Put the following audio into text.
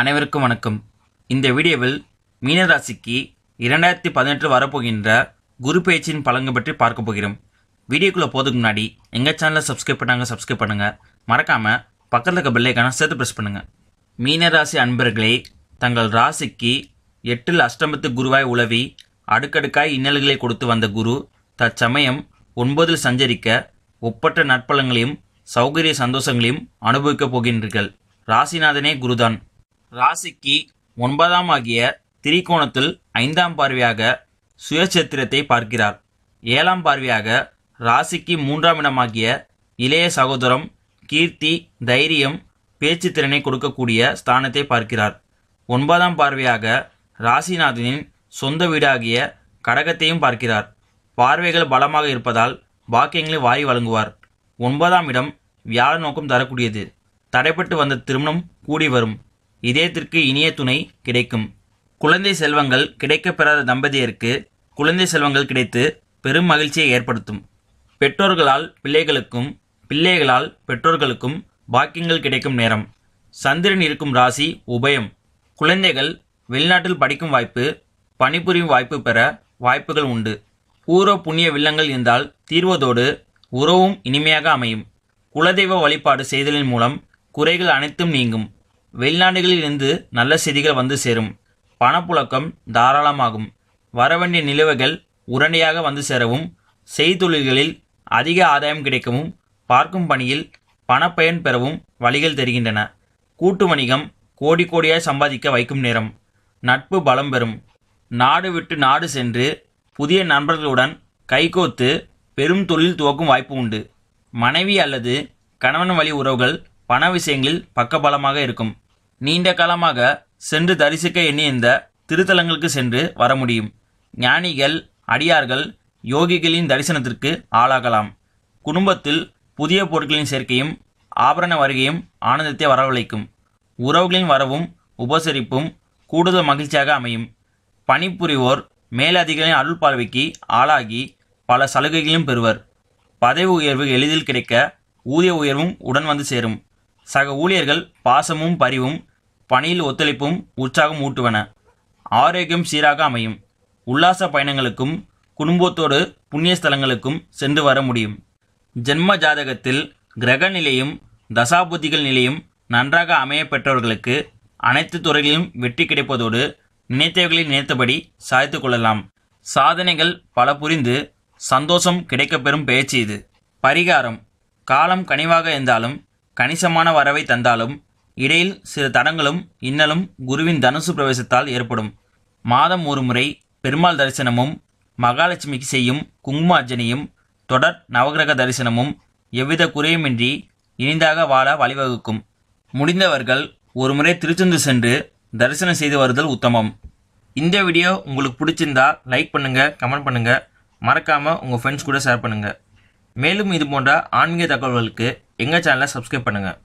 அனைவருக்கும் வணக்கம் இந்த வீடியோவில் மீனராசிக்கு இரண்டாயிரத்தி பதினெட்டு வரப்போகின்ற குரு பேச்சின் பழங்கு பற்றி பார்க்க போகிறோம் வீடியோக்குள்ளே போதுக்கு முன்னாடி எங்கள் சேனலை சப்ஸ்கிரைப் பண்ணாங்க சப்ஸ்கிரைப் பண்ணுங்கள் மறக்காமல் பக்கத்தில் இருக்க பெல்லைக்கான சேர்த்து ப்ரெஸ் பண்ணுங்கள் மீனராசி அன்பர்களே தங்கள் ராசிக்கு எட்டில் அஷ்டமத்து குருவாய் உழவி அடுக்கடுக்காய் இன்னல்களை கொடுத்து வந்த குரு தற்சமயம் ஒன்பதில் சஞ்சரிக்க ஒப்பற்ற நற்பலங்களையும் சௌகரிய சந்தோஷங்களையும் அனுபவிக்கப் போகின்றீர்கள் ராசிநாதனே குருதான் ராசிக்கு ஒன்பதாம் ஆகிய திரிகோணத்தில் ஐந்தாம் பார்வையாக சுயச்சத்திரத்தை பார்க்கிறார் ஏழாம் பார்வையாக ராசிக்கு மூன்றாம் இடமாகிய இளைய சகோதரம் கீர்த்தி தைரியம் பேச்சு திறனை கொடுக்கக்கூடிய ஸ்தானத்தை பார்க்கிறார் ஒன்பதாம் பார்வையாக ராசிநாதனின் சொந்த வீடாகிய கடகத்தையும் பார்க்கிறார் பார்வைகள் பலமாக இருப்பதால் பாக்கியங்களை வாரி வழங்குவார் ஒன்பதாம் இடம் வியாழ நோக்கம் தரக்கூடியது தடைப்பட்டு வந்த திருமணம் கூடி வரும் இதயத்திற்கு இனிய துணை கிடைக்கும் குழந்தை செல்வங்கள் கிடைக்கப்பெறாத தம்பதியருக்கு குழந்தை செல்வங்கள் கிடைத்து பெரும் மகிழ்ச்சியை ஏற்படுத்தும் பெற்றோர்களால் பிள்ளைகளுக்கும் பிள்ளைகளால் பெற்றோர்களுக்கும் பாக்கியங்கள் கிடைக்கும் நேரம் சந்திரன் இருக்கும் ராசி உபயம் குழந்தைகள் வெளிநாட்டில் படிக்கும் வாய்ப்பு பணிபுரியும் வாய்ப்பு பெற வாய்ப்புகள் உண்டு பூர்வ புண்ணிய வில்லங்கள் இருந்தால் தீர்வதோடு உறவும் இனிமையாக அமையும் குலதெய்வ வழிபாடு செய்தலின் மூலம் குறைகள் அனைத்தும் நீங்கும் வெளிநாடுகளில் இருந்து நல்ல செய்திகள் வந்து சேரும் பணப்புழக்கம் தாராளமாகும் வரவேண்டிய நிலுவைகள் உடனடியாக வந்து சேரவும் செய்தொழில்களில் அதிக ஆதாயம் கிடைக்கவும் பார்க்கும் பணியில் பணப்பயன் பெறவும் வழிகள் தெரிகின்றன கூட்டு வணிகம் கோடி கோடியாய் சம்பாதிக்க வைக்கும் நேரம் நட்பு பலம் பெறும் நாடு விட்டு நாடு சென்று புதிய நண்பர்களுடன் கைகோத்து பெரும் தொழில் துவக்கும் வாய்ப்பு உண்டு மனைவி அல்லது கணவன் வழி உறவுகள் பண விஷயங்களில் பக்கபலமாக இருக்கும் நீண்ட காலமாக சென்று தரிசிக்க எண்ணியிருந்த திருத்தலங்களுக்கு சென்று வர முடியும் ஞானிகள் அடியார்கள் யோகிகளின் தரிசனத்திற்கு ஆளாகலாம் குடும்பத்தில் புதிய பொருட்களின் சேர்க்கையும் ஆபரண வருகையும் ஆனந்தத்தை வரவழைக்கும் உறவுகளின் வரவும் உபசரிப்பும் கூடுதல் மகிழ்ச்சியாக அமையும் பணிபுரிவோர் மேலதிகளின் அருள் பார்வைக்கு ஆளாகி பல சலுகைகளையும் பெறுவர் பதவி உயர்வு எளிதில் கிடைக்க ஊதிய உயர்வும் உடன் வந்து சேரும் சக ஊழியர்கள் பாசமும் பரிவும் பணியில் ஒத்துழைப்பும் உற்சாகம் ஊட்டுவன ஆரோக்கியம் சீராக அமையும் உல்லாச பயணங்களுக்கும் குடும்பத்தோடு புண்ணிய ஸ்தலங்களுக்கும் சென்று வர முடியும் ஜென்ம ஜாதகத்தில் கிரக நிலையும் தசாபுத்திகள் நிலையும் நன்றாக அமைய பெற்றவர்களுக்கு அனைத்து துறைகளிலும் வெற்றி கிடைப்பதோடு நினைத்தவர்களை நினைத்தபடி சாய்த்து கொள்ளலாம் சாதனைகள் பல புரிந்து சந்தோஷம் கிடைக்கப்பெறும் பயிற்சி இது பரிகாரம் காலம் கனிவாக இருந்தாலும் கணிசமான வரவை தந்தாலும் இடையில் சில தடங்களும் இன்னலும் குருவின் தனுசு பிரவேசத்தால் ஏற்படும் மாதம் ஒரு முறை பெருமாள் தரிசனமும் மகாலட்சுமிக்கு செய்யும் அர்ஜனையும் தொடர் நவகிரக தரிசனமும் எவ்வித குறையுமின்றி இனிதாக வாழ வழிவகுக்கும் முடிந்தவர்கள் ஒருமுறை திருச்செந்து சென்று தரிசனம் செய்து வருதல் உத்தமம் இந்த வீடியோ உங்களுக்கு பிடிச்சிருந்தா லைக் பண்ணுங்கள் கமெண்ட் பண்ணுங்கள் மறக்காமல் உங்கள் ஃப்ரெண்ட்ஸ் கூட ஷேர் பண்ணுங்கள் மேலும் இது போன்ற ஆன்மீக தகவல்களுக்கு எங்கள் சேனலை சப்ஸ்கிரைப் பண்ணுங்கள்